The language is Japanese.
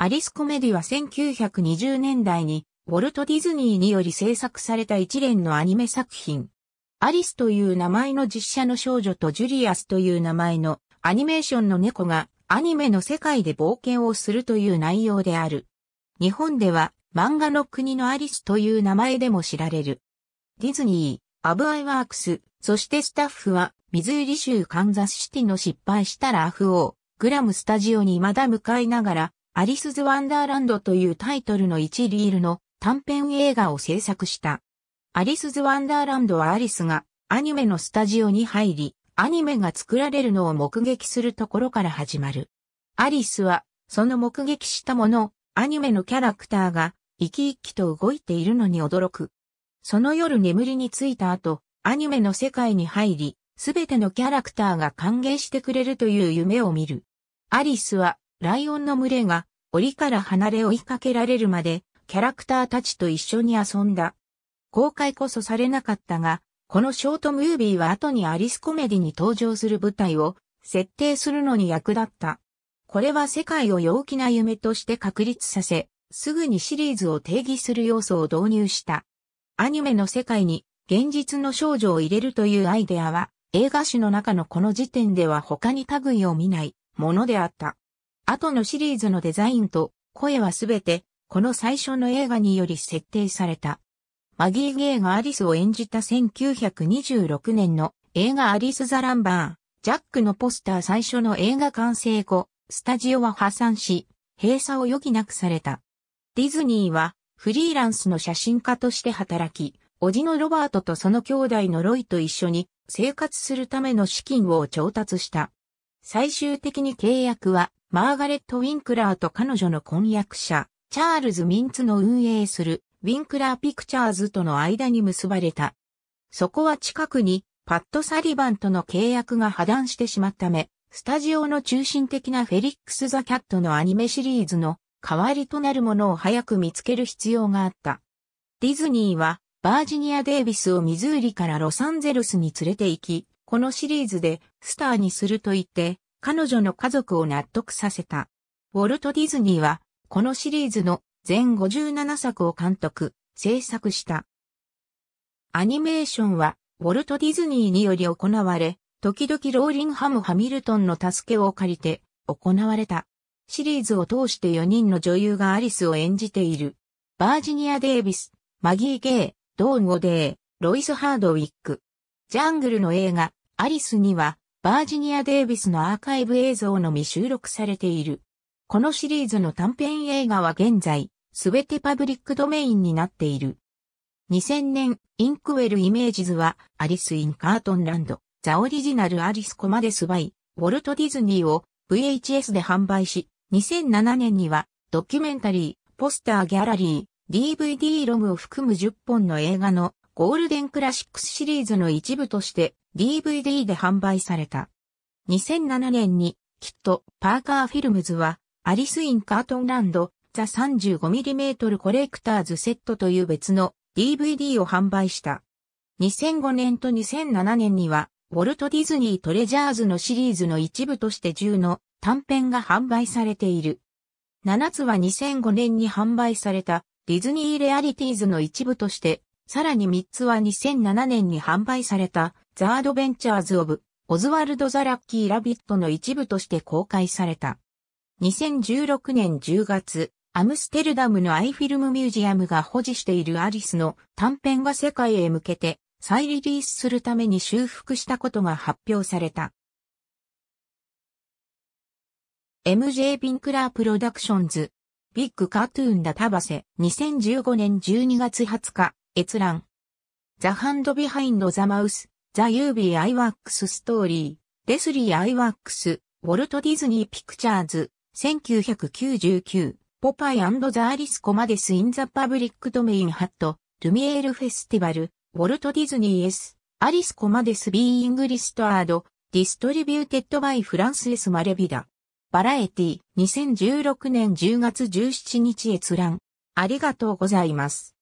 アリスコメディは1920年代に、ウォルト・ディズニーにより制作された一連のアニメ作品。アリスという名前の実写の少女とジュリアスという名前のアニメーションの猫がアニメの世界で冒険をするという内容である。日本では漫画の国のアリスという名前でも知られる。ディズニー、アブアイワークス、そしてスタッフはミズーリ州カンザスシティの失敗したラフオー、グラムスタジオに未だ向かいながらアリスズ・ワンダーランドというタイトルの1リールの短編映画を制作した。アリスズ・ワンダーランドはアリスがアニメのスタジオに入り、アニメが作られるのを目撃するところから始まる。アリスは、その目撃したもの、アニメのキャラクターが生き生きと動いているのに驚く。その夜眠りについた後、アニメの世界に入り、すべてのキャラクターが歓迎してくれるという夢を見る。アリスはライオンの群れが檻から離れ追いかけられるまでキャラクターたちと一緒に遊んだ。公開こそされなかったが、このショートムービーは後にアリスコメディに登場する舞台を設定するのに役立った。これは世界を陽気な夢として確立させ、すぐにシリーズを定義する要素を導入した。アニメの世界に現実の少女を入れるというアイデアは映画史の中のこの時点では他に類を見ないものであった。後のシリーズのデザインと声はすべてこの最初の映画により設定された。マギー・ゲイがアリスを演じた1926年の映画アリス・ザ・ランバー、ジャックのポスター最初の映画完成後、スタジオは破産し、閉鎖を余儀なくされた。ディズニーはフリーランスの写真家として働き、おじのロバートとその兄弟のロイと一緒に生活するための資金を調達した。最終的に契約はマーガレット・ウィンクラーと彼女の婚約者、チャールズ・ミンツの運営する、ウィンクラー・ピクチャーズとの間に結ばれた。そこは近くに、パッド・サリバンとの契約が破断してしまったため、スタジオの中心的なフェリックス・ザ・キャットのアニメシリーズの代わりとなるものを早く見つける必要があった。ディズニーはバージニア・デイビスをミズーリからロサンゼルスに連れて行き、このシリーズでスターにすると言って彼女の家族を納得させた。ウォルト・ディズニーは、このシリーズの全57作を監督、制作した。アニメーションは、ウォルト・ディズニーにより行われ、時々ローリンハム・ハミルトンの助けを借りて行われた。シリーズを通して4人の女優がアリスを演じている。バージニア・デイビス、マギー・ゲイ、ドーン・ゴデー、ロイス・ハードウィック。ジャングルの映画、アリスには、バージニア・デイビスのアーカイブ映像のみ収録されている。このシリーズの短編映画は現在、すべてパブリックドメインになっている。2000年、インクウェル・イメージズは、アリス・イン・カートンランド、ザ・オリジナル・アリス・コマデス・バイ、ウォルト・ディズニーを VHS で販売し、2007年には、ドキュメンタリー、ポスター・ギャラリー、DVD ロムを含む10本の映画のゴールデンクラシックスシリーズの一部として DVD で販売された。2007年に、きっとパーカーフィルムズは、アリス・イン・カートンランド、ザ 35mm コレクターズセットという別の DVD を販売した。2005年と2007年には、ウォルト・ディズニー・トレジャーズのシリーズの一部として10の短編が販売されている。7つは2005年に販売されたディズニー・レアリティーズの一部としてさらに3つは2007年に販売された、ザードベンチャーズ・オブ、オズワルド・ザ・ラッキー・ラビットの一部として公開された。2016年10月、アムステルダムのアイフィルムミュージアムが保持しているアリスの短編が世界へ向けて再リリースするために修復したことが発表された。MJ ビンクラープロダクションズビッグカートゥーンダタバセ2015年12月20日閲覧。The Hand Behind the Mouse, The UV Iwax Story, Leslie Iwax, ウォルト・ディズニー・ピクチャーズ、1999、ポパイザ・アリス・コマデス・イン・ザ・パブリック・ドメイン・ハット、ルミエール・フェスティバル、ウォルト・ディズニー・エス、アリス・コマデス・ビー・イングリスト・アード、ディストリビューテッド・バイ・フランス・エス・マレビダ。バラエティ、2016年10月17日閲覧。ありがとうございます。